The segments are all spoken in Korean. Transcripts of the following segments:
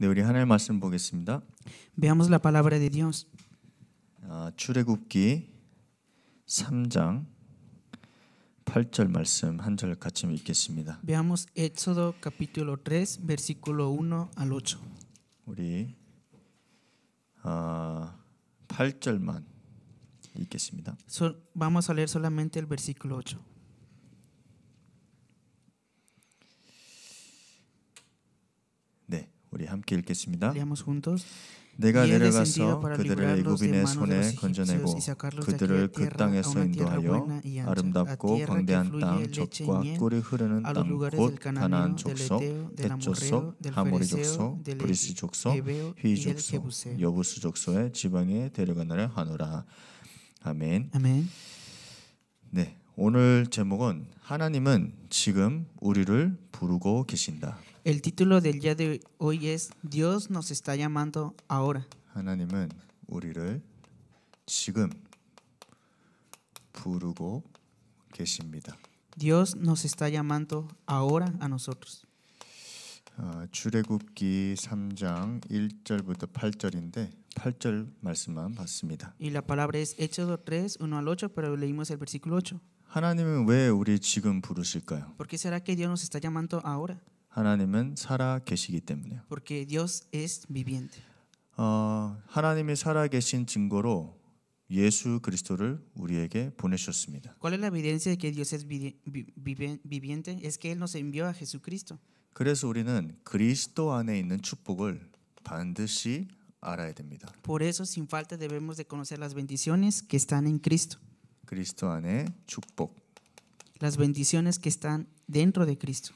네, 우리 하나님 말씀 보겠습니다. Veamos la palabra de Dios. 아, 출애굽기 3장 8절 말씀 한 절 같이 읽겠습니다. Veamos Éxodo capítulo 3 versículo 1 al 8. 우리 아, 8절만 읽겠습니다. So, vamos a leer solamente el versículo 8. 우리 함께 읽겠습니다. 내가 내려가서 그들을 애굽인의 손에 건져내고 그들을 그 땅에서 인도하여 아름답고 광대한 땅 젖과 꿀이 흐르는 땅곧 가나안 족속, 대족속, 하모리 족속, 브리스 족속, 휘 족속, 여부스 족속의 지방에 데려가느라 하노라. 아멘. 아멘. 네, 오늘 제목은 하나님은 지금 우리를 부르고 계신다. El título del día de hoy es Dios nos está llamando ahora. 우리를 지금 부르고 계십니다. Dios nos está llamando ahora a nosotros. 출애굽기 3장 1절부터 8절인데 8절 말씀만 봤습니다. Y la palabra es Éxodo 3, 1 al 8, pero leímos el versículo 8. 우리 지금 부르실까요? ¿Por qué será que Dios nos está llamando ahora? 하나님은 살아 계시기 때문에요. Porque Dios es viviente. 어, 하나님이 살아 계신 증거로 예수 그리스도를 우리에게 보내셨습니다. ¿Cuál es la evidencia de que Dios es viviente? Es que él nos envió a Jesucristo. 그래서 우리는 그리스도 안에 있는 축복을 반드시 알아야 됩니다. Por eso sin falta debemos de conocer las bendiciones que están en Cristo. 그리스도 안에 축복. Las bendiciones que están dentro de Cristo.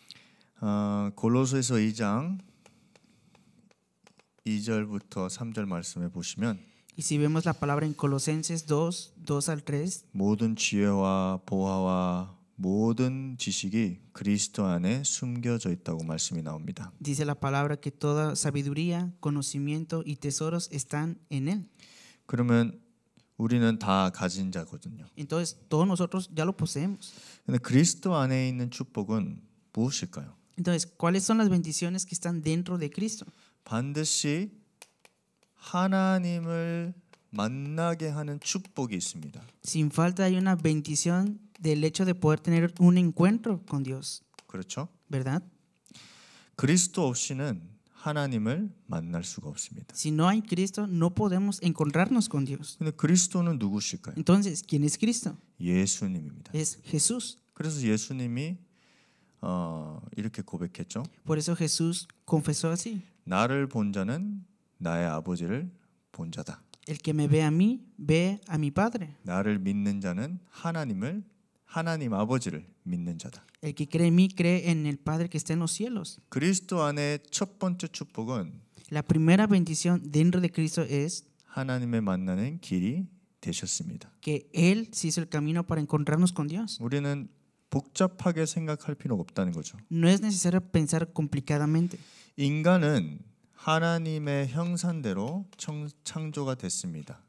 어, 골로새서 2장 2절부터 3절 말씀에 보시면 Y si vemos la palabra en Colosenses 2, 2 al 3, 모든 지혜와 보화와 모든 지식이 그리스도 안에 숨겨져 있다고 말씀이 나옵니다. dice la palabra que toda sabiduría, conocimiento y tesoros están en Él. 그러면 우리는 다 가진 자거든요. Entonces, todos nosotros ya lo poseemos. 근데 그리스도 안에 있는 축복은 무엇일까요? Entonces, ¿cuáles son las bendiciones que están dentro de Cristo? Sin falta hay una bendición del hecho de poder tener un encuentro con Dios. ¿Verdad? Si no hay Cristo, no podemos encontrarnos con Dios. Entonces, ¿quién es Cristo? Es Jesús. es 예수님이 어, 이렇게 고백했죠. Por eso Jesús confesó así. 나를 본 자는 나의 아버지를 본 자다. El que me ve a mí ve a mi padre. 나를 믿는 자는 하나님을 하나님 아버지를 믿는 자다. El que cree en mí cree en el Padre que está en los cielos. 그리스도 안에 첫 번째 축복은 La primera bendición dentro de Cristo es 하나님의 만나는 길이 되셨습니다. que él se hizo el camino para encontrarnos con Dios. 우리는 복잡하게 생각할 필요가 없다는 거죠. No es necesario pensar complicadamente. 인간은 하나님의 형상대로 창조가 됐습니다.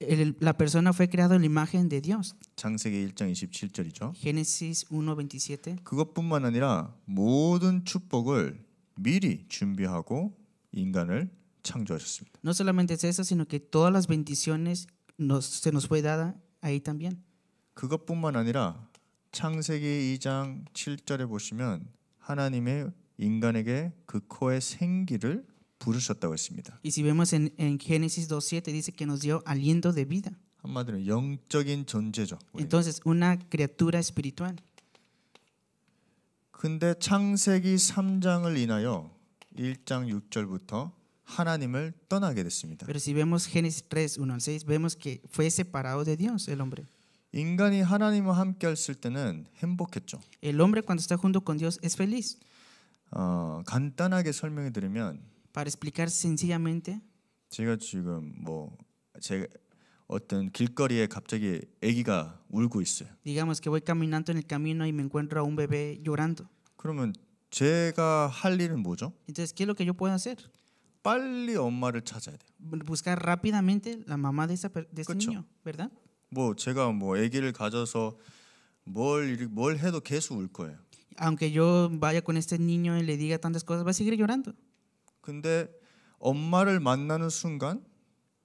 El, la persona fue creado en la imagen de Dios. 창세기 1장 27절이죠. Génesis 1:27. 그것뿐만 아니라 모든 축복을 미리 준비하고 인간을 창조하셨습니다. No solamente es eso, sino que todas las bendiciones nos, se nos fue dada ahí también. 그것뿐만 아니라 창세기 2장 7절에 보시면 하나님의 인간에게 그 코의 생기를 부르셨다고 했습니다. Y si vemos en, en Génesis 2:7 dice que nos dio aliento de vida. 한마디로 영적인 존재죠. 우리는. Entonces una criatura espiritual. 근데 창세기 3장을 인하여 1장 6절부터 하나님을 떠나게 됐습니다. Pero si vemos Génesis 3:1 al 6 vemos que fue separado de Dios el hombre. 함께 때는 행복했죠. El hombre cuando está junto con Dios es feliz. 간단하게 설명해 Para explicar sencillamente, 어떤 길거리에 갑자기 아기가 울고 있어요. digamos que voy caminando en el camino y me encuentro a un bebé llorando. 그러면 제가 할 일은 뭐죠? Entonces, ¿qué es lo que yo puedo hacer? 빨리 Buscar rápidamente la mamá de, esa, ese niño, ¿verdad? 뭐 제가 뭐 아기를 가져서 뭘, 뭘 해도 계속 울 거예요. Aunque yo vaya con este niño y le diga tantas cosas, va a seguir llorando. 근데 엄마를 만나는 순간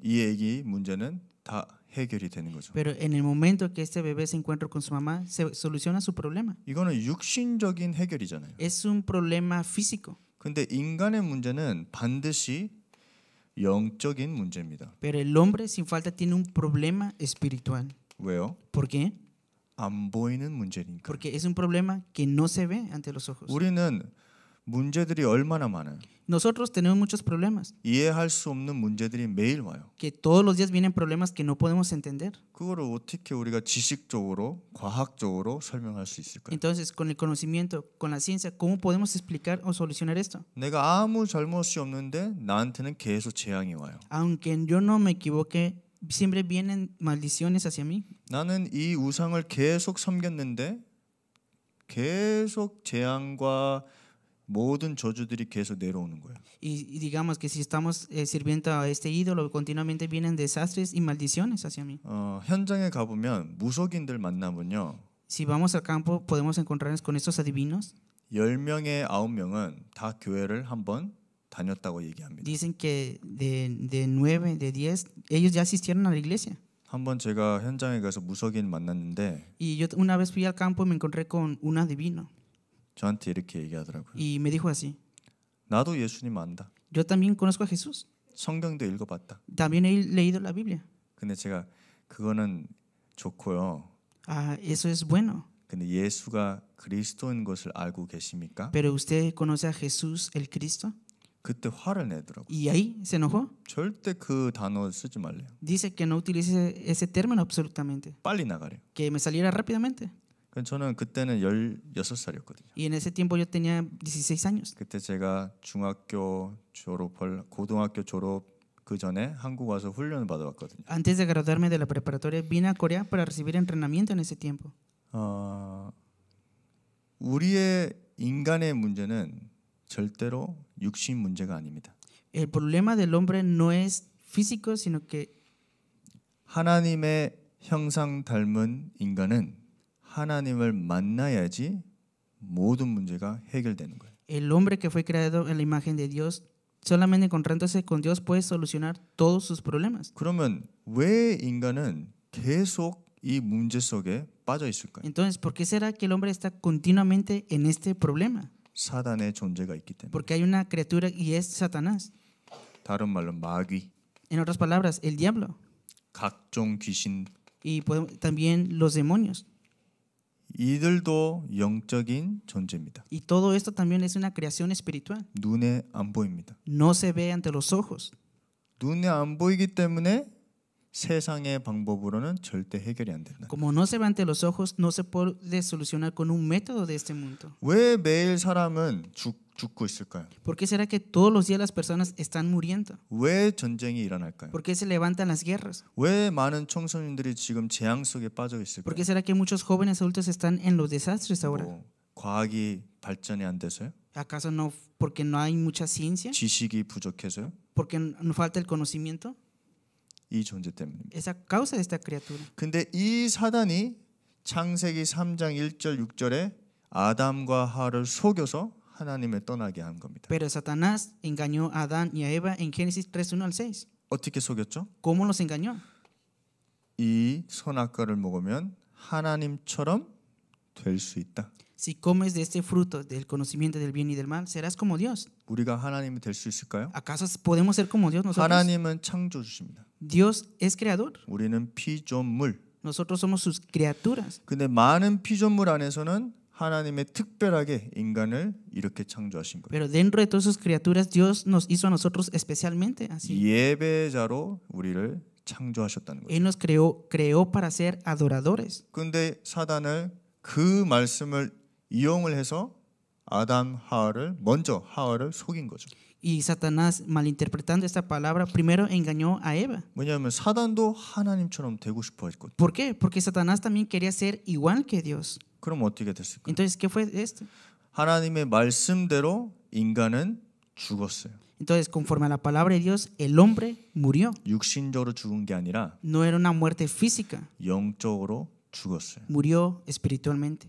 이 아기 문제는 다 해결이 되는 거죠. Pero en el momento que este bebé se encuentra con su mamá, se soluciona su problema. 이거는 육신적인 해결이잖아요. Es un problema físico. 근데 인간의 문제는 반드시 영적인 문제입니다. Pero el hombre sin falta tiene un problema espiritual. 왜요? ¿Por qué? 안 보이는 문제니까. Porque es un problema que no se ve ante los ojos. 우리는 문제들이 얼마나 많아요? Nosotros tenemos muchos problemas. Que todos los días vienen problemas que no podemos entender. Entonces, con el conocimiento, con la ciencia, ¿cómo podemos explicar o solucionar esto? Aunque yo no me equivoque, siempre vienen maldiciones hacia mí. 나는 이 우상을 계속 섬겼는데 계속 재앙과 모든 저주들이 계속 내려오는 거예요. Y digamos que si estamos sirviendo a este ídolo continuamente vienen desastres y maldiciones hacia mí. 어, 현장에 가 보면 무속인들 만나면요. Si vamos al campo podemos encontrarnos con estos adivinos. 10명의 9명은 다 교회를 한번 다녔다고 얘기합니다. Dicen que de de 9 de 10 ellos ya asistieron a la iglesia. 한번 제가 현장에 가서 무속인 만났는데 Y yo una vez fui al campo y me encontré con un adivino. 저한테 Y me dijo así. 나도 예수님 Yo también conozco a Jesús. También he leído la Biblia. 근데 ah, eso es bueno. 근데 예수가 그리스도인 것을 알고 계십니까? Pero usted conoce a Jesús el Cristo? Y ahí se enojó. Dice que no utilice ese término absolutamente. Que me saliera rápidamente. 저는 그때는 16살이었거든요. Y en ese tiempo yo tenía 16 años. 그때 제가 중학교 졸업할 고등학교 졸업 그 전에 한국 와서 훈련을 받아 왔거든요. Antes de graduarme de la preparatoria vine a Corea para recibir entrenamiento en ese tiempo. 어 우리의 인간의 문제는 절대로 육신 문제가 아닙니다. El problema del hombre no es físico sino que 하나님의 형상 닮은 인간은 El hombre que fue creado en la imagen de Dios solamente encontrándose con Dios puede solucionar todos sus problemas. Entonces, ¿por qué será que el hombre está continuamente en este problema? Porque hay una criatura y es Satanás. En otras palabras, el diablo. Y también los demonios. 이들도 영적인 존재입니다. Y todo esto también es una creación espiritual. 눈에 안 보입니다. No se ve ante los ojos. 눈에 안 보이기 때문에 세상의 방법으로는 절대 해결이 안 된다. Como no se ve ante los ojos, no se puede solucionar con un método de este mundo. 왜 매일 사람은 죽 죽고 있을까요? ¿Por qué será que todos los días las personas están muriendo? 왜 전쟁이 일어날까요? ¿Por qué se levantan las guerras? 왜 많은 청소년들이 지금 재앙 속에 빠져 ¿Por qué 있을까요? será que muchos jóvenes adultos están en los desastres ahora? 뭐, 과학이 발전이 안 돼서요? ¿Acaso no porque no hay mucha ciencia? 지식이 부족해서요? ¿Porque no falta el conocimiento? 이 존재 때문입니다. Es a causa de esta criatura. 근데 이 사단이 창세기 3장 1절 6절에 아담과 하를 속여서 하나님을 떠나게 한 겁니다. Pero Satanás engañó a Adán y a Eva en Génesis 3:1 al 6. 어떻게 속였죠? ¿Cómo los engañó? 이 선악과를 먹으면 하나님처럼 될 수 있다. Si comes de este fruto del conocimiento del bien y del mal, serás como Dios. 우리가 하나님이 될 수 있을까요? ¿Acaso podemos ser como Dios nosotros? 하나님은 창조주십니다. Dios es creador. 우리는 피조물. Nosotros somos sus criaturas. 근데 많은 피조물 안에서는 하나님의 특별하게 인간을 이렇게 창조하신 거예요. Pero dentro de todas sus criaturas Dios nos hizo a nosotros especialmente así. 예배자로 우리를 창조하셨다는 거예요. Él nos creó creó para ser adoradores. 근데 사단을 그 말씀을 이용을 해서 아담 하와를 먼저 하와를 속인 거죠. Y Satanás malinterpretando esta palabra primero engañó a Eva. 왜냐하면 사단도 하나님처럼 되고 싶어 했거든. ¿Por qué? Porque Satanás también quería ser igual que Dios. 그럼 어떻게 됐을까요? Entonces, ¿qué fue esto? 하나님의 말씀대로 인간은 죽었어요. Entonces, conforme a la palabra de Dios, el hombre murió. 육신적으로 죽은 게 아니라 No era una muerte física, 영적으로 죽었어요. murió espiritualmente.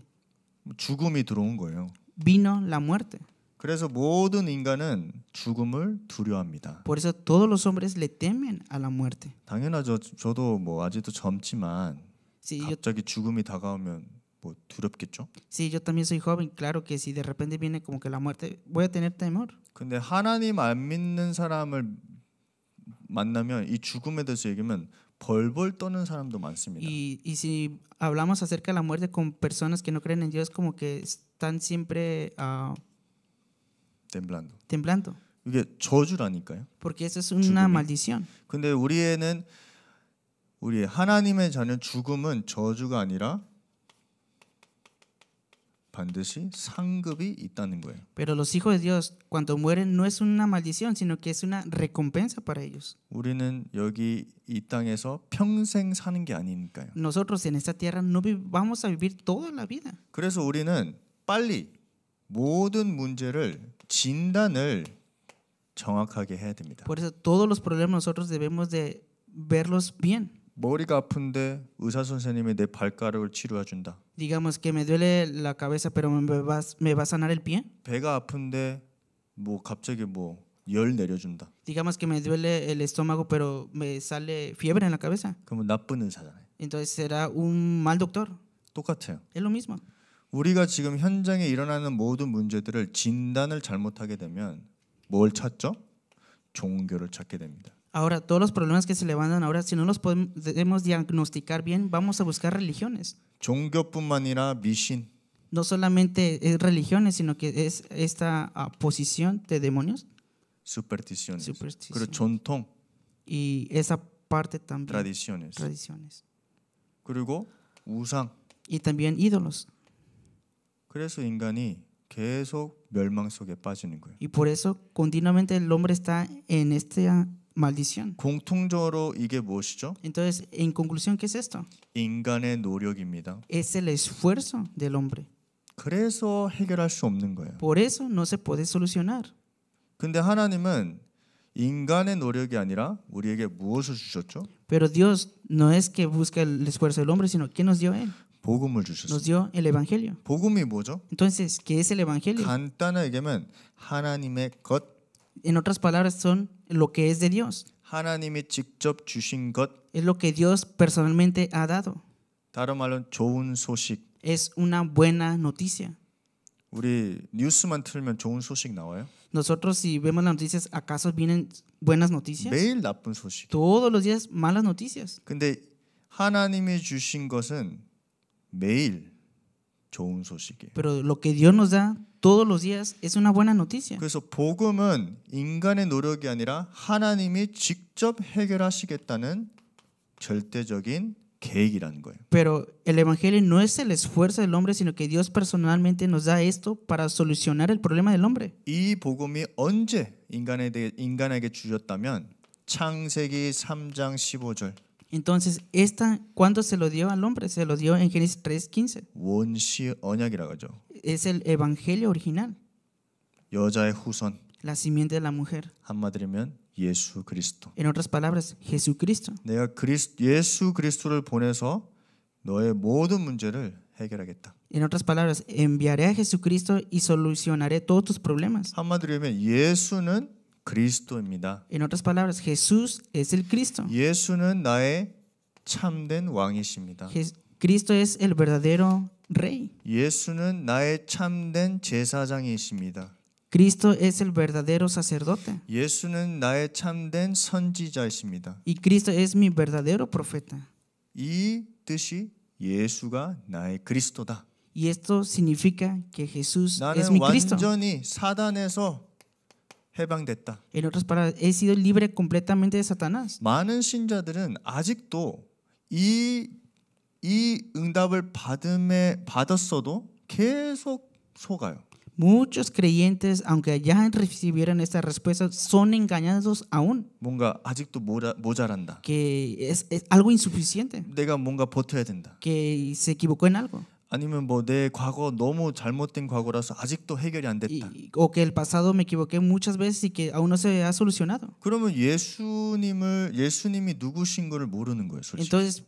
죽음이 들어온 거예요. Vino la muerte. 그래서 모든 인간은 죽음을 두려워합니다. Por eso todos los hombres le temen a la muerte. 당연하죠. 저도 뭐 아직도 젊지만 Sí, yo, 갑자기 죽음이 다가오면 뭐 두렵겠죠? Sí, yo también soy joven. Claro que si de repente viene como que la muerte, voy a tener temor. 근데 하나님 안 믿는 사람을 만나면 이 죽음에 대해서 얘기면 벌벌 떠는 사람도 많습니다. Y y si hablamos acerca de la muerte con personas que no creen en Dios, como que están siempre uh, temblando. Temblando. 이게 저주라니까요. Porque eso es una 죽음이. maldición. 근데 우리에는 우리 하나님의 자녀 죽음은 저주가 아니라 반드시 상급이 있다는 거예요. Pero los hijos de Dios cuando mueren no es una maldición, sino que es una recompensa para ellos. 우리는 여기 이 땅에서 평생 사는 게 아니니까요. Nosotros en esta tierra no vamos a vivir toda la vida. 그래서 우리는 빨리 모든 문제를 진단을 정확하게 해야 됩니다. Por eso todos los problemas nosotros debemos de verlos bien. 머리가 아픈데 의사 선생님이 내 발가락을 치료해 준다. Digamos que me duele la cabeza pero me va me va a sanar el pie. 배가 아픈데 뭐 갑자기 뭐 열 내려준다. Digamos que me duele el estómago pero me sale fiebre en la cabeza. 그러면 나쁜 의사잖아요. Entonces será un mal doctor. 똑같아요. Es lo mismo. 우리가 지금 현장에 일어나는 모든 문제들을 진단을 잘못하게 되면 뭘 찾죠? 종교를 찾게 됩니다. Ahora, todos los problemas que se levantan ahora, si no los podemos diagnosticar bien, vamos a buscar religiones. No solamente es religiones, sino que es esta ah, posición de demonios. Supersticiones. Y esa parte también. Tradiciones. Tradiciones. Y también ídolos. Y por eso continuamente el hombre está en esta maldición. 공통적으로 이게 무엇이죠? Entonces, en conclusión, ¿qué es esto? 인간의 노력입니다. Es el esfuerzo del hombre. 그래서 해결할 수 없는 거예요. Por eso no se puede solucionar. 근데 하나님은 인간의 노력이 아니라 우리에게 무엇을 주셨죠? Pero Dios no es que busca el esfuerzo del hombre, sino que nos dio él. 복음을 Nos 주셨어요. dio el evangelio. 복음이 뭐죠? Entonces, ¿qué es el evangelio? 간단하게 얘기하면 하나님의 것 en otras palabras, son lo que es de Dios. Es lo que Dios personalmente ha dado. Es una buena noticia. Nosotros si vemos las noticias, ¿acaso vienen buenas noticias? Todos los días malas noticias. Pero lo que Dios nos da todos los días es una buena noticia. 그래서 복음은 인간의 노력이 아니라 하나님이 직접 해결하시겠다는 절대적인 계획이라는 거예요. Pero el evangelio no es el esfuerzo del hombre, sino que Dios personalmente nos da esto para solucionar el problema del hombre. 이 복음이 언제 인간에 인간에게 주셨다면 창세기 3장 15절 Entonces, esta, ¿cuándo se lo dio al hombre? Se lo dio en Génesis 3.15. Es el evangelio original. La simiente de la mujer. En otras palabras, Jesucristo. En otras palabras, enviaré a Jesucristo y solucionaré todos tus problemas. En otras palabras, Jesús es el Cristo. Cristo es el verdadero rey. Cristo es el verdadero sacerdote y Cristo es mi verdadero profeta. Y esto significa que Jesús es mi Cristo. 해방됐다. En otras palabras, he sido libre completamente de Satanás. 많은 신자들은 아직도 이 이 응답을 받음에 받았어도 계속 속아요. Muchos creyentes, aunque ya recibieron esta respuesta, son engañados aún. 뭔가 아직도 모자, 모자란다. Que es, es algo insuficiente. 내가 뭔가 버텨야 된다. Que se equivocó en algo. 아니면 뭐 내 과거 너무 잘못된 과거라서 아직도 해결이 안 됐다. Y, o que el pasado me equivoqué muchas veces y que aún no se ha solucionado. 그러면 예수님을 예수님이 누구신 거를 모르는 거예요, 솔직히. Entonces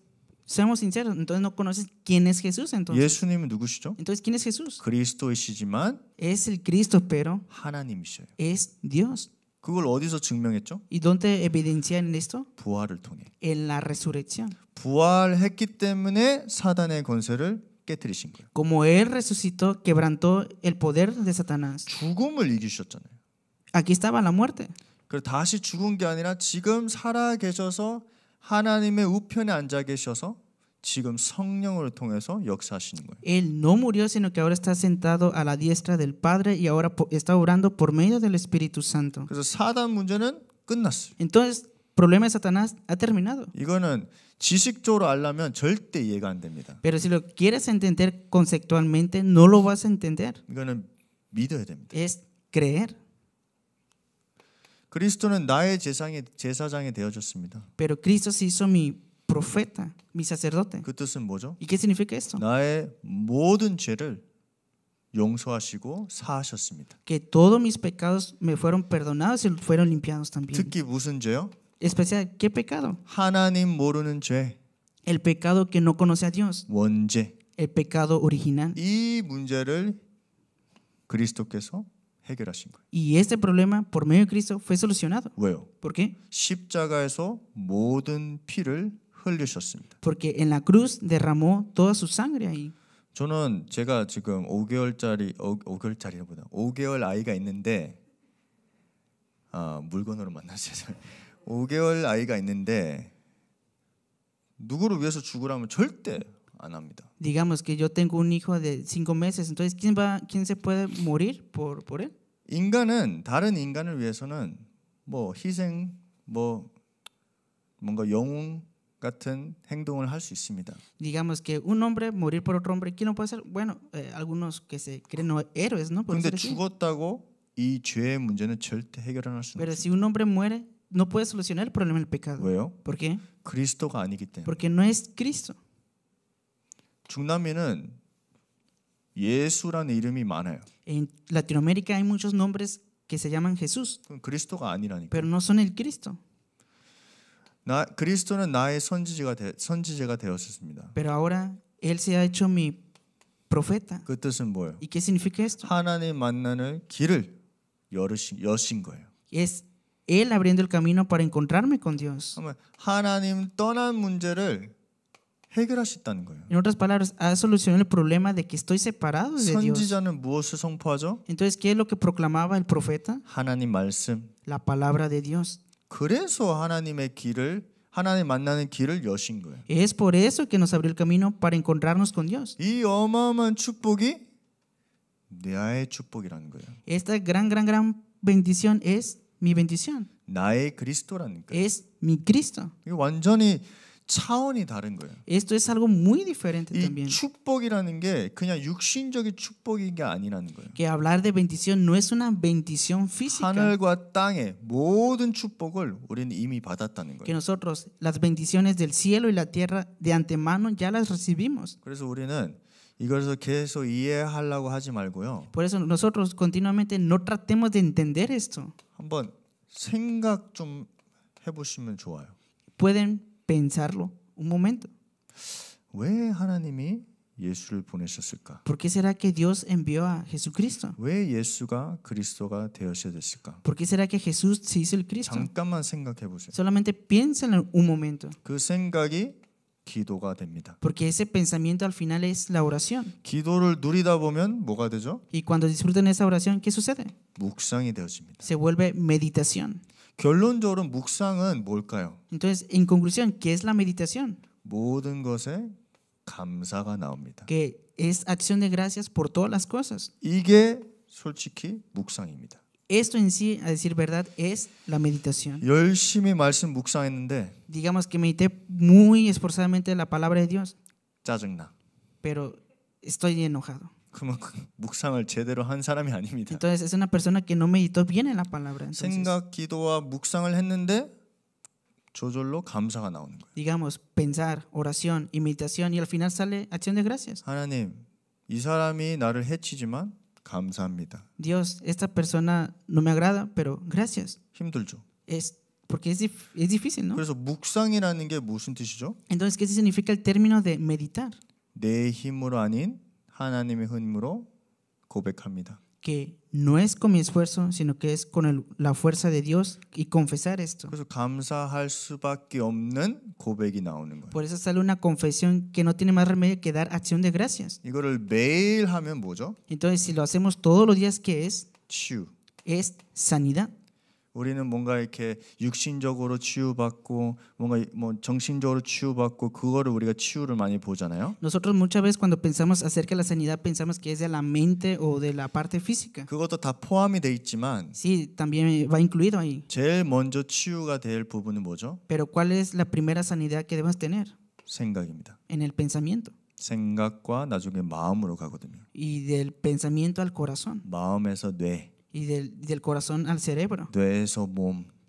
seamos sinceros, entonces no conoces quién es Jesús entonces. 예수님은 누구시죠? Entonces quién es Jesús? 그리스도이시지만 es el Cristo, pero 하나님이셔요. es Dios. 그걸 어디서 증명했죠? ¿Y dónde evidencian esto? 부활을 통해. En la resurrección. 부활했기 때문에 사단의 권세를 깨뜨리신 거예요. Como él resucitó, quebrantó el poder de Satanás. 죽음을 이기셨잖아요. Aquí estaba la muerte. 그래 다시 죽은 게 아니라 지금 살아 계셔서 하나님의 우편에 앉아 계셔서 지금 성령을 통해서 역사하시는 거예요. Él no murió, sino que ahora está sentado a la diestra del Padre y ahora está orando por medio del Espíritu Santo. 그래서 사단 문제는 끝났어요. Entonces, problema de Satanás ha terminado. 이거는 지식적으로 알려면 절대 이해가 안 됩니다. Pero si lo quieres entender conceptualmente no lo vas a entender. 이거는 믿어야 됩니다. Es creer. 그리스도는 나의 제사장이 제사장이 되어 줬습니다. Pero Cristo se hizo mi profeta, mi sacerdote. 그 뜻은 뭐죠? ¿Y qué significa esto? 나의 모든 죄를 용서하시고 사하셨습니다. Que todos mis pecados me fueron perdonados y fueron limpiados también. 특히 무슨 죄요? especial, ¿qué pecado? 하나님 모르는 죄. El pecado que no conoce a Dios. 원죄. El pecado original. 이 문제를 그리스도께서 해결하신 거예요. Y este problema por medio de Cristo fue solucionado. 왜요? ¿Por qué? 십자가에서 모든 피를 흘리셨습니다. Porque en la cruz derramó toda su sangre ahí. 저는 제가 지금 5개월짜리 5, 5개월짜리보다 5개월 아이가 있는데 아, 물건으로 만났어요. 5개월 아이가 있는데 누구를 위해서 죽으라면 절대 안 합니다. Digamos que yo tengo un hijo de 5 meses, entonces quién va quién se puede morir por por él? 인간은 다른 인간을 위해서는 뭐 희생 뭐 뭔가 영웅 같은 행동을 할 수 있습니다. Digamos que un hombre morir por otro hombre, ¿quién no puede ser? Bueno, eh, algunos que se creen héroes, ¿no? 그런데 죽었다고 이 죄의 문제는 절대 해결할 수는 없습니다. Pero si un hombre muere no puede solucionar el problema del pecado. 왜요? ¿Por qué? 그리스도가 아니기 때문에. Porque no es Cristo. 중남미는 예수라는 이름이 많아요. En Latinoamérica hay muchos nombres que se llaman Jesús. 그리스도가 아니라니까. Pero no son el Cristo. 나 그리스도는 나의 선지자가 되, 선지자가 되었습니다. Pero ahora él se ha hecho mi profeta. 그 뜻은 뭐예요? ¿Y qué significa esto? 하나님 만나는 길을 여신 여신 거예요. Es Él abriendo el camino para encontrarme con Dios. En otras palabras, ha solucionado el problema de que estoy separado de Dios. Entonces, ¿qué es lo que proclamaba el profeta? La palabra de Dios. Es por eso que nos abrió el camino para encontrarnos con Dios. Esta gran, gran, gran bendición es mi bendición. 나의 그리스도라니까. Es mi Cristo. 이게 완전히 차원이 다른 거예요. Esto es algo muy diferente 이 también. 축복이라는 게 그냥 육신적인 축복인 게 아니라는 거예요. Que hablar de bendición no es una bendición física. 하늘과 땅의 모든 축복을 우리는 이미 받았다는 거예요. Que nosotros las bendiciones del cielo y la tierra de antemano ya las recibimos. 그래서 우리는 이것을 계속 이해하려고 하지 말고요. Por eso nosotros continuamente no tratemos de entender esto. 한번 생각 좀 해보시면 좋아요. Pueden pensarlo un momento. 왜 하나님이 예수를 보내셨을까? ¿Por qué será que Dios envió a Jesucristo? 왜 예수가 그리스도가 되어야 됐을까? ¿Por qué será que Jesús se hizo el Cristo? 잠깐만 생각해 보세요. Solamente piénsenlo un momento. 그 생각이 Porque ese pensamiento al final es la oración. Y cuando disfrutan esa oración, ¿qué sucede? Se vuelve meditación. Entonces, en conclusión, ¿qué es la meditación? Que es acción de gracias por todas las cosas. 이게 솔직히 묵상입니다. Esto en sí, a decir verdad, es la meditación. 말씀 Digamos que medité muy esforzadamente la palabra de Dios, pero estoy enojado. 제대로 한 Entonces es una persona que no meditó bien en la palabra. Entonces, 했는데 digamos, pensar, oración y meditación y al final sale acción de gracias. 하나님, 사람이 나를 해치지만 감사합니다. Dios, esta persona no me agrada, pero gracias. 힘들죠. Es porque es, es difícil, ¿no? 그래서 묵상이라는 게 무슨 뜻이죠? Entonces, ¿qué significa el término de meditar? 내 힘으로 아닌 하나님의 힘으로 고백합니다. que no es con mi esfuerzo, sino que es con la fuerza de Dios y confesar esto. Por eso sale una confesión que no tiene más remedio que dar acción de gracias. Entonces, si lo hacemos todos los días, ¿qué es? Es sanidad. 우리는 뭔가 이렇게 육신적으로 치유받고 뭔가 뭐 정신적으로 치유받고 그거를 우리가 치유를 많이 보잖아요. Nosotros muchas veces cuando pensamos acerca de la sanidad pensamos que es de la mente o de la parte física. 그것도 다 포함이 돼 있지만 Sí, también va incluido ahí. 제일 먼저 치유가 될 부분은 뭐죠? Pero ¿cuál es la primera sanidad que debemos tener? 생각입니다. En el pensamiento. 생각과 나중에 마음으로 가거든요. Y del pensamiento al corazón. 마음에서 뇌 y del, corazón al cerebro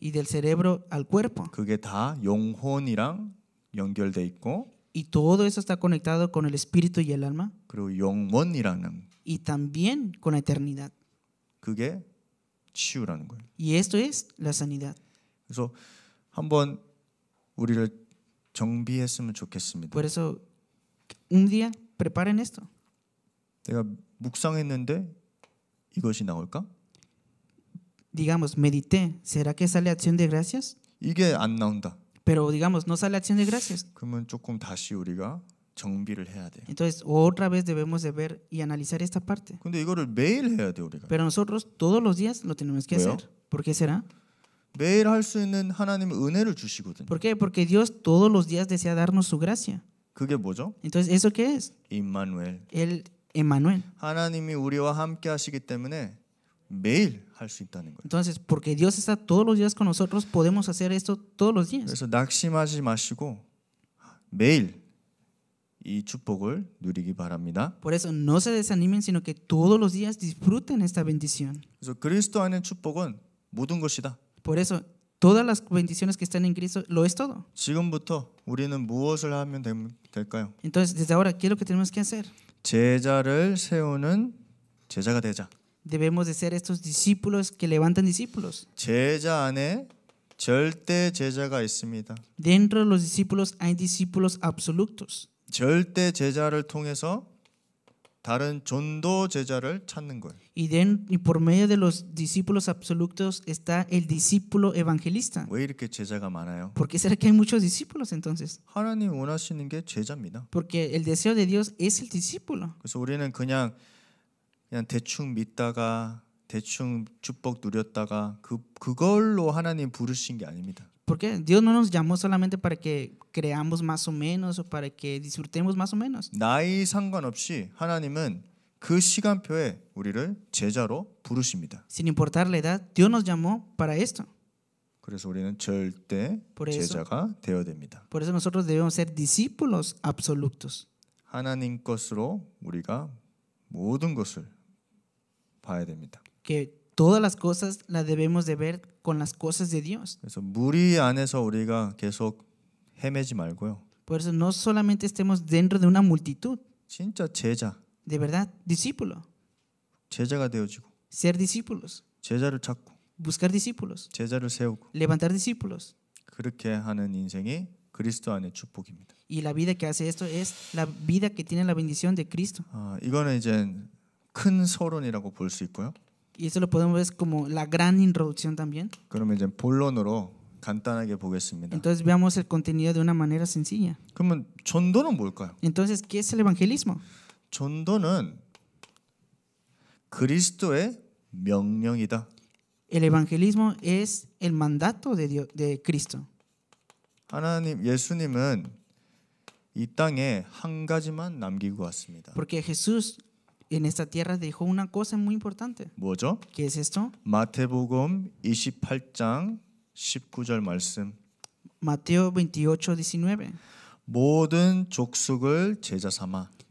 y del cerebro al cuerpo. Y todo eso está conectado con el espíritu y el alma y también con la eternidad. Y esto es la sanidad. 한번 Por eso, un día preparen esto. 내가 이것이 digamos, medité, ¿será que sale acción de gracias? Pero digamos, no sale acción de gracias. Entonces, otra vez debemos de ver y analizar esta parte. Pero nosotros todos los días lo tenemos que hacer. ¿Por qué será? ¿Por qué? Porque Dios todos los días desea darnos su gracia. Entonces, ¿eso qué es? 임마누엘. El Emmanuel. 하나님이 우리와 함께 Entonces, porque Dios está todos los días con nosotros, podemos hacer esto todos los días. 그래서 낙심하지 마시고 매일 이 축복을 누리기 바랍니다. Por eso no se desanimen, sino que todos los días disfruten esta bendición. 그래서 그리스도 안에 축복은 모든 것이다. Por eso todas las bendiciones que están en Cristo lo es todo. 지금부터 우리는 무엇을 하면 될까요? Entonces, desde ahora, ¿qué es lo que tenemos que hacer? 제자를 세우는 제자가 되자. Debemos de ser estos discípulos que levantan discípulos. Dentro de los discípulos hay discípulos absolutos. Y, por medio de los discípulos absolutos está el discípulo evangelista. ¿Por qué será que hay muchos discípulos entonces? Porque el deseo de Dios es el discípulo. 그냥 대충 믿다가 대충 축복 누렸다가 그 그걸로 하나님 부르신 게 아닙니다. Porque Dios no nos llamó solamente para que creamos más o menos o para que disfrutemos más o menos. 나이 상관없이 하나님은 그 시간표에 우리를 제자로 부르십니다. Sin importar la edad, Dios nos llamó para esto. 그래서 우리는 절대 por eso, 제자가 되어야 됩니다. Por eso nosotros debemos ser discípulos absolutos. 하나님 것으로 우리가 모든 것을 Que todas las cosas las debemos de ver con las cosas de Dios. 우리가 계속 헤매지 말고요. Por eso no solamente estemos dentro de una multitud. De verdad, discípulo. 제자가 되어지고. Ser discípulos. 제자를 찾고. Buscar discípulos. 제자를 세우고. Levantar discípulos. 그렇게 인생이 그리스도 축복입니다. Y la vida que hace esto es la vida que tiene la bendición de Cristo. 아, 이거는 큰 서론이라고 볼 수 있고요. Y eso lo podemos ver como la gran introducción también. 그러면 이제 본론으로 간단하게 보겠습니다. Entonces veamos el contenido de una manera sencilla. 그러면 전도는 뭘까요? Entonces, ¿qué es el evangelismo? 전도는 그리스도의 명령이다. El evangelismo es el mandato de Dios, de Cristo. 하나님 예수님은 이 땅에 한 가지만 남기고 왔습니다. Porque Jesús en esta tierra dijo una cosa muy importante. ¿Qué es esto? 28 19 Mateo 28, 19.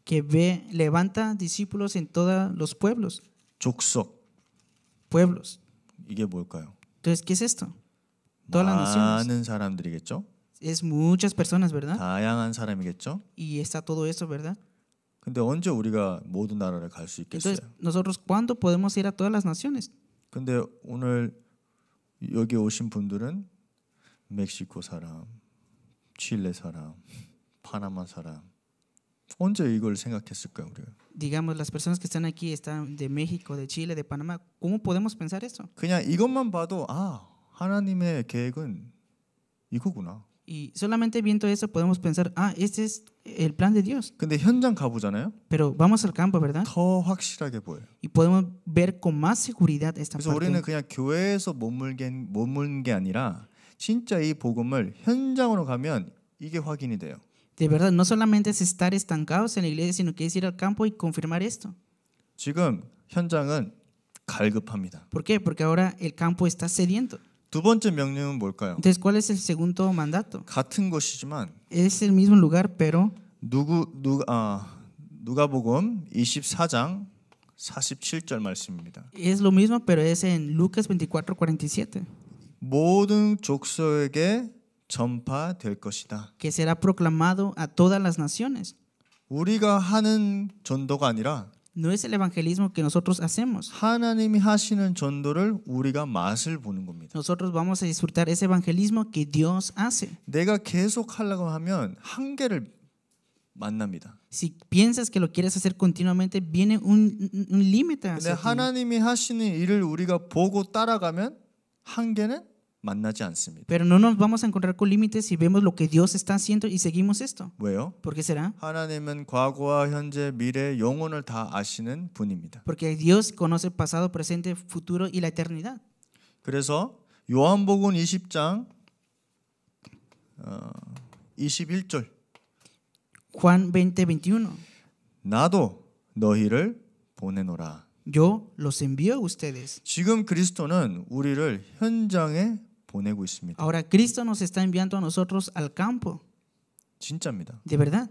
Que ve, levanta discípulos en todos los pueblos. Pueblos. Entonces, ¿qué es esto? Todas las naciones. Es muchas personas, ¿verdad? Y está todo eso, ¿verdad? 근데 언제 우리가 모든 나라를 갈 수 있겠어요? Entonces, nosotros cuándo podemos ir a todas las naciones? 근데 오늘 여기 오신 분들은 멕시코 사람, 칠레 사람, 파나마 사람. 언제 이걸 생각했을까요, 우리가? Digamos las personas que están aquí están de México, de Chile, de Panamá. ¿Cómo podemos pensar eso? 그냥 이것만 봐도 아, 하나님의 계획은 이거구나. Y solamente viendo eso podemos pensar, ah, este es el plan de Dios. Pero vamos al campo, ¿verdad? Y podemos ver con más seguridad esta De verdad, no solamente es estar estancados en la iglesia, sino que es ir al campo y confirmar esto. 지금 현장은 갈급합니다. ¿Por qué? Porque ahora el campo está sediento. 두 번째 명령은 뭘까요? Entonces, ¿cuál es el segundo mandato? 같은 것이지만 Es el mismo lugar, pero 누구 누가 아, 누가복음 24장 47절 말씀입니다. es lo mismo, pero es en Lucas 24:47, 모든 족속에게 전파될 것이다. que será proclamado a todas las naciones. 우리가 하는 전도가 아니라 no es el evangelismo que nosotros hacemos. Nosotros vamos a disfrutar ese evangelismo que Dios hace. Si piensas que lo quieres hacer continuamente, viene un, un límite. 하나님이 하시는 일을 우리가 보고 따라가면 한계는 만나지 않습니다. Pero no nos vamos a encontrar con límites si vemos lo que Dios está haciendo y seguimos esto. 왜요? ¿Por qué será? 하나님은 과거와 현재, 미래, 영혼을 다 아시는 분입니다. Porque Dios conoce pasado, presente, futuro y la eternidad. 그래서 요한복음 20장 어, 21절. Juan 20:21. 나도 너희를 보내노라. Yo los envío a ustedes. 지금 그리스도는 우리를 현장에 보내고 있습니다. Ahora Cristo nos está enviando a nosotros al campo. 진짜입니다. De verdad.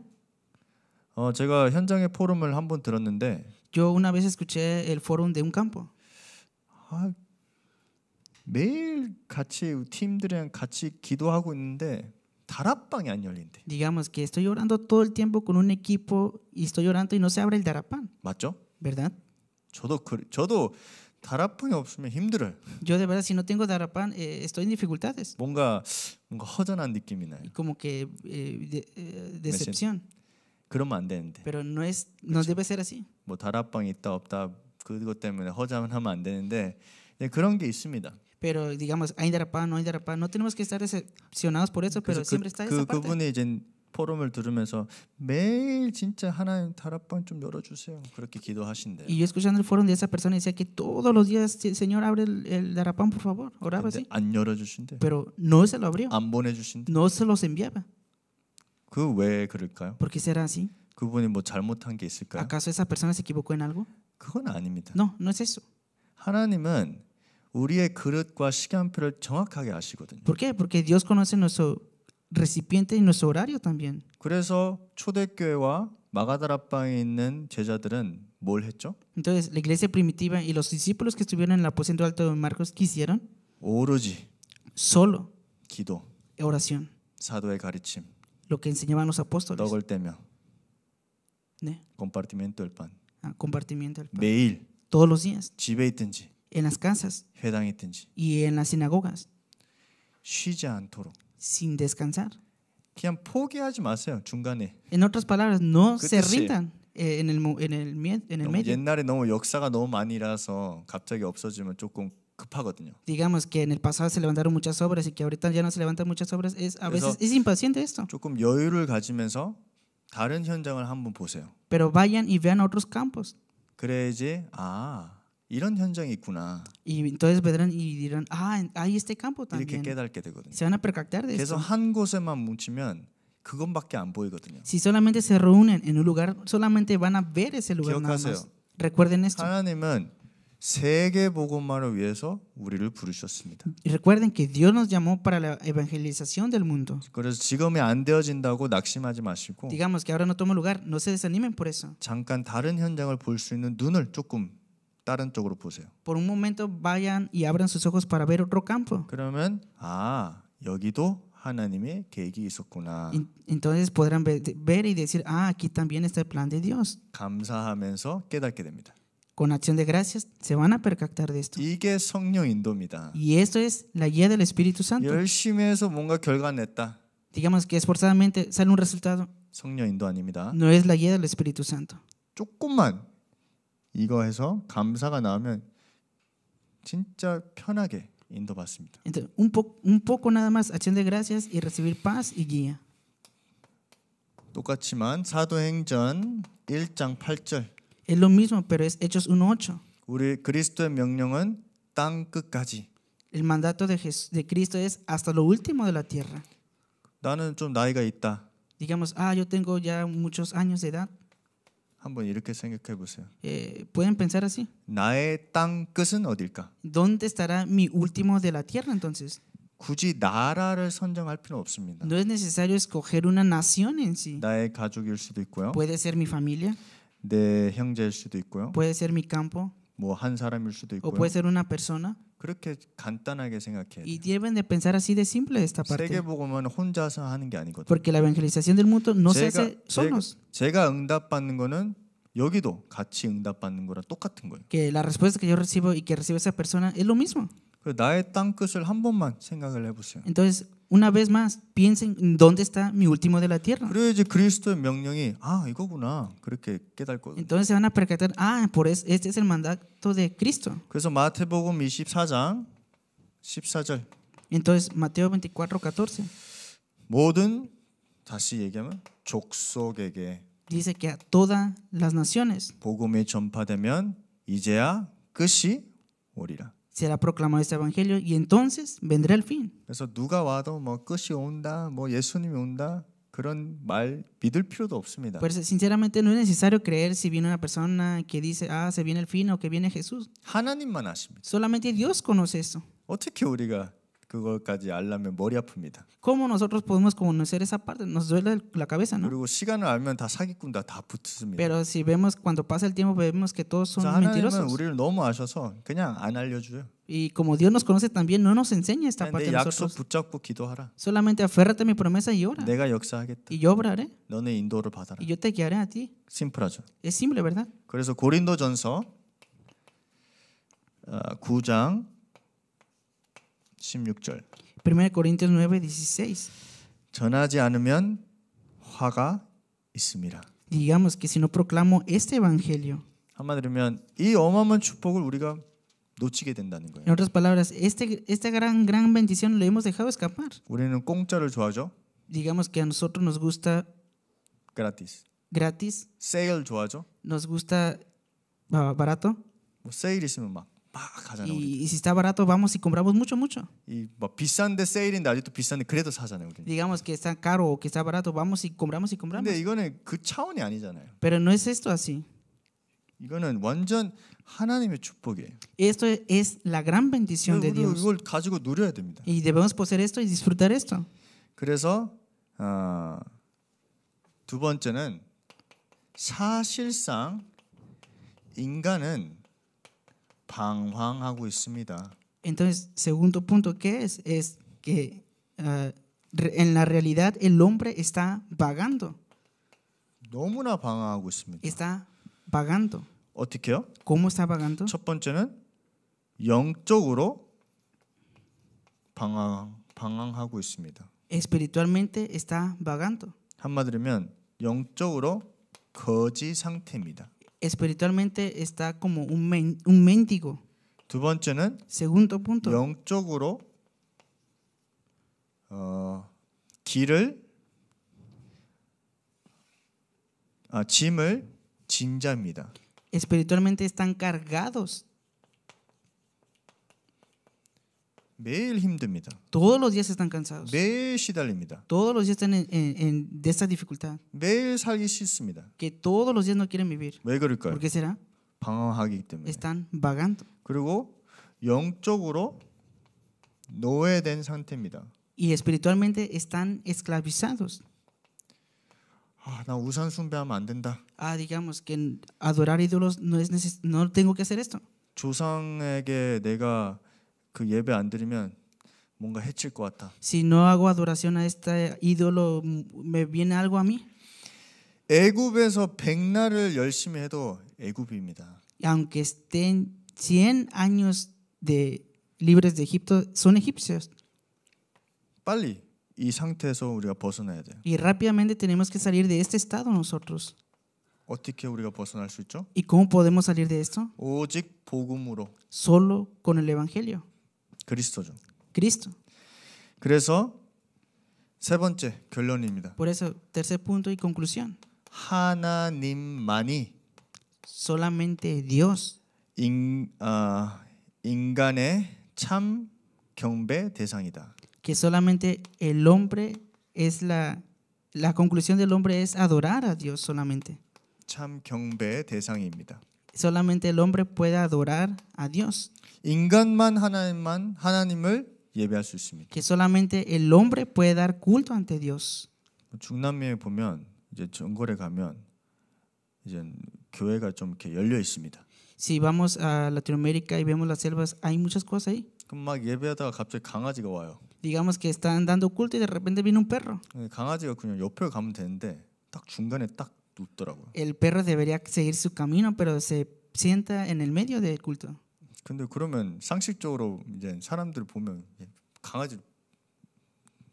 어 제가 현장의 포럼을 한번 들었는데 Yo una vez escuché el fórum de un campo. 아, 매일 같이 팀들이랑 같이 기도하고 있는데 다락방이 안 열린대. Digamos que estoy orando todo el tiempo con un equipo y estoy orando y no se abre el darapán. 맞죠? ¿Verdad? 저도 그, 저도 다라판이 없으면 힘들어요. Yo de verdad si no tengo darapan eh, estoy en dificultades. 뭔가 뭔가 허전한 느낌이 나요. Como que eh, de, eh, decepción. 그러면 안 되는데. Pero no es no debe ser así. 뭐 다락방이 있다 없다 그것 때문에 허전하면 안 되는데 네, 그런 게 있습니다. Pero digamos hay darapan no hay darapan no tenemos que estar decepcionados por eso, pero 그, siempre está 그, esa parte. 그분이 이제 포럼을 들으면서 매일 진짜 하나님 다락방 좀 열어주세요. 그렇게 기도하신대. Y yo escuchando el foro de esa persona decía que todos los días, señor, abre el, el darapán, por favor. Oraba así. 안 열어주신대. Pero no se lo abrió. 안 보내주신대. No se los enviaba. 그왜 그럴까요? ¿Por qué será así? 그분이 뭐 잘못한 게 있을까요? ¿Acaso esa persona se equivocó en algo? 그건 아닙니다. No, no es eso. 하나님은 우리의 그릇과 시간표를 정확하게 아시거든요. ¿Por qué? Porque Dios conoce nuestro recipiente y nuestro horario también. Entonces, la iglesia primitiva y los discípulos que estuvieron en el aposento alto de Marcos, ¿qué hicieron? solo oración, lo que enseñaban los apóstoles, compartimiento del pan, ah, compartimiento del pan. todos los días, en las casas y en las sinagogas sin descansar. En otras palabras, no se irritan rindan eh, en el medio. 역사가 너무 갑자기 없어지면 조금 급하거든요. Digamos que en el pasado se levantaron muchas obras y que ahorita ya no se levantan muchas obras, es a veces es impaciente esto. 여유를 가지면서 다른 현장을 한번 보세요. Pero vayan y vean otros campos. 그래야지 이런 현장이 있구나. Y entonces vendrán y dirán, ah, hay este campo también. 이렇게 깨닫게 되거든요. Se van a percatar de 그래서 esto. 한 곳에만 뭉치면 그것밖에 안 보이거든요. Si solamente se reúnen en un lugar, solamente van a ver ese lugar nada más. Recuerden esto. 하나님은 세계 복음만을 위해서 우리를 부르셨습니다. Recuerden que Dios nos llamó para la evangelización del mundo. 그래서 지금이 안 되어진다고 낙심하지 마시고. Digamos que ahora no toma lugar, no se desanimen por eso. 잠깐 다른 현장을 볼 수 있는 눈을 조금 Por un momento vayan y abran sus ojos para ver otro campo. Entonces podrán ver y decir, ah, aquí también está el plan de Dios. Con acción de gracias se van a percatar de esto. Y esto es la guía del Espíritu Santo. Digamos que esforzadamente sale un resultado. No es la guía del Espíritu Santo. 조금만 이거 해서 감사가 나오면 진짜 편하게 인도받습니다. Entonces, un, po, un poco nada más acción de gracias y recibir paz y guía. 똑같지만 사도행전 1장 8절. Es lo mismo, pero es Hechos 1:8. 우리 그리스도의 명령은 땅 끝까지. El mandato de, Jesús, de Cristo es hasta lo último de la tierra. 나는 좀 나이가 있다. Digamos, ah, yo tengo ya muchos años de edad. pueden pensar así. ¿Dónde estará mi último de la tierra entonces? No es necesario escoger una nación en sí. Puede ser mi familia. Puede ser mi campo. O puede ser una persona. Y deben de pensar así de simple esta parte. Porque la evangelización del mundo no se hace solos. Que la respuesta que yo recibo y que recibe esa persona es lo mismo. Entonces, una vez más, piensen dónde está mi último de la tierra. 명령이 아 이거구나 Entonces se van a percatar, ah, por eso, este es el mandato de Cristo. Entonces Mateo 24 14 Entonces Mateo dice que a todas las naciones 전파되면 이제야 끝이 오리라 será proclamado este evangelio y entonces vendrá el fin. 그래서 sinceramente no es necesario creer si viene una persona que dice ah se viene el fin o que viene Jesús. Solamente Dios conoce eso. 어떻게 우리가 그걸까지 알려면 머리 아픕니다. ¿Cómo nosotros podemos conocer esa parte? Nos duele la cabeza, ¿no? 그리고 시간을 알면 다 사기꾼다 다 붙습니다. Pero si vemos cuando pasa el tiempo vemos que todos son mentirosos. 우리를 너무 아셔서 그냥 안 알려 줘요. Y como Dios nos conoce también no nos enseña esta parte de nosotros. 붙잡고 기도하라. Solamente aférrate a mi promesa y ora. 내가 역사하겠다. Y yo obraré. 너네 인도를 받아라. Y yo te guiaré a ti. 심플하죠. Es simple, ¿verdad? 그래서 고린도전서 9장 16 1 Corintios 9:16. 전하지 Digamos que si no proclamo este evangelio. En otras palabras, este esta gran gran bendición lo hemos dejado escapar. Digamos que a nosotros nos gusta gratis. Gratis. Nos gusta ah, barato. 뭐 세일 막 하잖아요. 이, y si está barato vamos y compramos mucho mucho. 이막 비싼데 세일인데 아직도 비싼데 그래도 사잖아요, 우리는. Digamos que está caro o que está barato vamos y compramos y compramos. 근데 이거는 그 차원이 아니잖아요. Pero no es esto así. 이거는 완전 하나님의 축복이에요. Esto es la gran bendición de Dios. 이걸 가지고 누려야 됩니다. Y debemos poseer esto y disfrutar esto. 그래서 어, 두 번째는 사실상 인간은 방황하고 있습니다. Entonces, segundo punto que es es que uh, en la realidad el hombre está vagando. 너무나 방황하고 있습니다. Está vagando. 어떻게요? ¿Cómo está vagando? 첫 번째는 영적으로 방황 방황하고 있습니다. Espiritualmente está vagando. 한마디면 영적으로 거지 상태입니다. espiritualmente está como un, un mendigo. segundo punto. espiritualmente están cargados 매일 힘듭니다. Todos los días están cansados. 매일 시달립니다. Todos los días están en, en, en de esta dificultad. 매일 살기 싫습니다. Que todos los días no quieren vivir. 왜 그럴까요? ¿Por qué será? 방황하기 때문에. Están vagando. 그리고 영적으로 노예된 상태입니다. Y espiritualmente están esclavizados. 아, 나 우산 숭배하면 안 된다. Ah, digamos que adorar ídolos no es neces no tengo que hacer esto. 조상에게 내가 Si no hago adoración a este ídolo, me viene algo a mí. 열심히 해도 Aunque estén 100 años de libres de Egipto, son egipcios. Y rápidamente tenemos que salir de este estado nosotros. ¿Y cómo podemos salir de esto? Solo con el evangelio. Cristo 그리스도. Por eso tercer punto y conclusión. solamente Dios Que solamente el hombre es la la conclusión del hombre es adorar a Dios solamente. Solamente el hombre puede adorar a Dios. 인간만 하나님만 하나님을 Que solamente el hombre puede dar culto ante Dios. 보면 이제 가면 교회가 좀 이렇게 열려 있습니다. Si vamos a Latinoamérica y vemos las selvas, hay muchas cosas ahí. 예배하다가 갑자기 강아지가 와요. Digamos que están dando culto y de repente viene un perro. 그냥 옆에 가면 되는데 딱 중간에 딱 El perro debería seguir su camino, pero se sienta en el medio del culto. 근데 그러면 상식적으로 이제 사람들 보면 강아지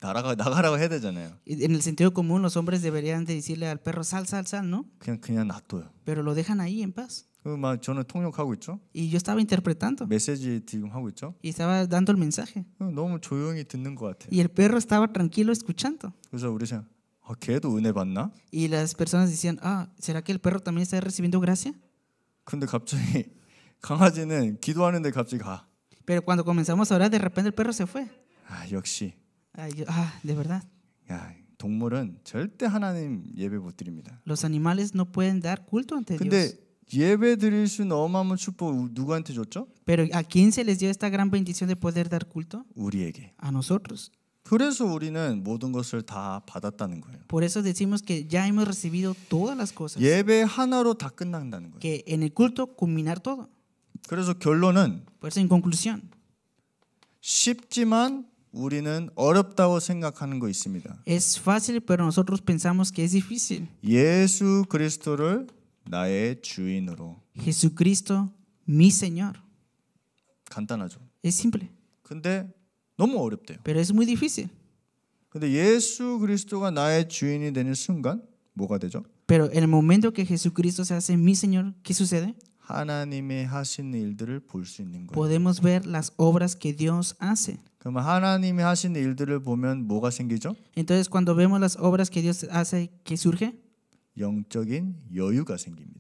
나라가 나가라고 해야 되잖아요. En el sentido común los hombres deberían de decirle al perro sal sal sal, ¿no? 그냥 그냥 놔둬요. Pero lo dejan ahí en paz. 그막 저는 통역하고 있죠. Y yo estaba interpretando. 메시지 지금 하고 있죠. Y estaba dando el mensaje. 너무 조용히 듣는 것 같아요. Y el perro estaba tranquilo escuchando. 그래서 우리 생각, 아, 걔도 은혜 받나? Y las personas decían, ah, ¿será que el perro también está recibiendo gracia? 근데 갑자기 강아지는 기도하는데 갑자기 가. Pero cuando comenzamos a orar, de repente el perro se fue. 아, 역시. 아, yo, ah, de verdad. 야, 동물은 절대 하나님 예배 못 드립니다. Los animales no pueden dar culto ante 근데 Dios. 예배 드릴 수 있는 어마어마한 축복 누구한테 줬죠? Pero a quién se les dio esta gran bendición de poder dar culto? 우리에게. A nosotros. 그래서 우리는 모든 것을 다 받았다는 거예요. Por eso decimos que ya hemos recibido todas las cosas. 예배 하나로 다 끝난다는 거예요. Que en el culto culminar todo. 그래서 결론은 Pues en conclusión. 쉽지만 우리는 어렵다고 생각하는 거 있습니다. Es fácil, pero nosotros pensamos que es difícil. 예수 그리스도를 나의 주인으로. Jesucristo, mi Señor. 간단하죠. Es simple. 근데 너무 어렵대요. Pero es muy difícil. 근데 예수 그리스도가 나의 주인이 되는 순간 뭐가 되죠? Pero en el momento que Jesucristo se hace mi Señor, ¿qué sucede? Podemos ver las obras que Dios hace. Entonces cuando vemos las obras que Dios hace, ¿qué surge?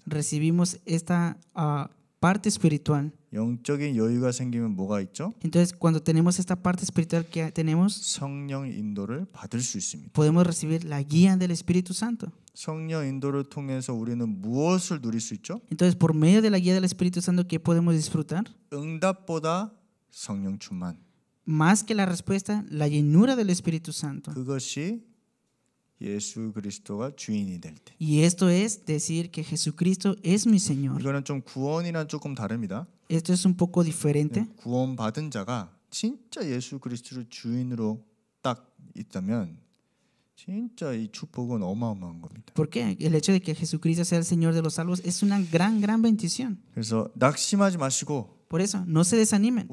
Recibimos esta uh, parte espiritual, entonces cuando tenemos esta parte espiritual que tenemos, podemos recibir la guía del Espíritu Santo. Entonces, por medio de la guía del Espíritu Santo, ¿qué podemos disfrutar? Más que la respuesta, la llenura del Espíritu Santo. 예수 그리스도가 주인이 될 때. Y esto es decir que Jesucristo es mi Señor. 이거는 좀 구원이랑 조금 다릅니다. Esto es un poco diferente. 구원 받은 자가 진짜 예수 그리스도를 주인으로 딱 있다면 진짜 이 축복은 어마어마한 겁니다. Porque el hecho de que Jesucristo sea el Señor de los salvos es una gran gran bendición. 그래서 낙심하지 마시고 Por eso, no se desanimen.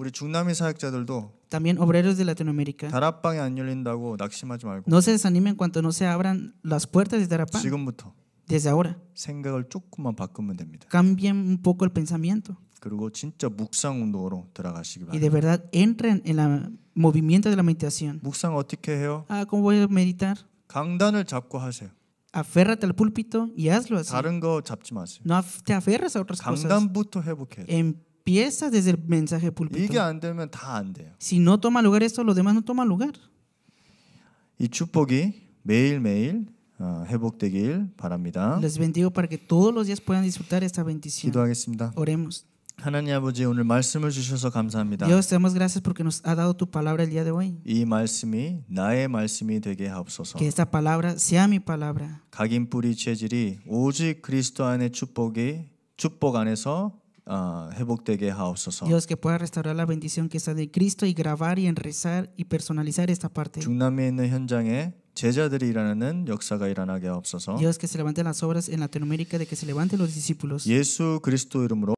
También obreros de Latinoamérica. No se desanimen cuando no se abran las puertas de Tarapán. Desde ahora, cambien un poco el pensamiento. Y de verdad, entren en el movimiento de la meditación. Ah, ¿cómo voy a meditar? Aferrate Aférrate al púlpito y hazlo así. No te aferres a otras cosas. empieza desde el mensaje púlpito. 이게 안 되면 다 안 돼요. Si no toma lugar esto, los demás no toman lugar. 이 축복이 매일매일 어, 회복되길 바랍니다. Les bendigo para que todos los días puedan disfrutar esta bendición. 기도하겠습니다. Oremos. 하나님 아버지 오늘 말씀을 주셔서 감사합니다. Dios te damos gracias porque nos ha dado tu palabra el día de hoy. 이 말씀이 나의 말씀이 되게 하옵소서. Que esta palabra sea mi palabra. 각인 뿌리 체질이 오직 그리스도 안의 축복이 축복 안에서 Uh, Dios que pueda restaurar la bendición que está de Cristo y grabar y enrezar y personalizar esta parte. Dios que se levanten las obras en Latinoamérica de que se levanten los discípulos.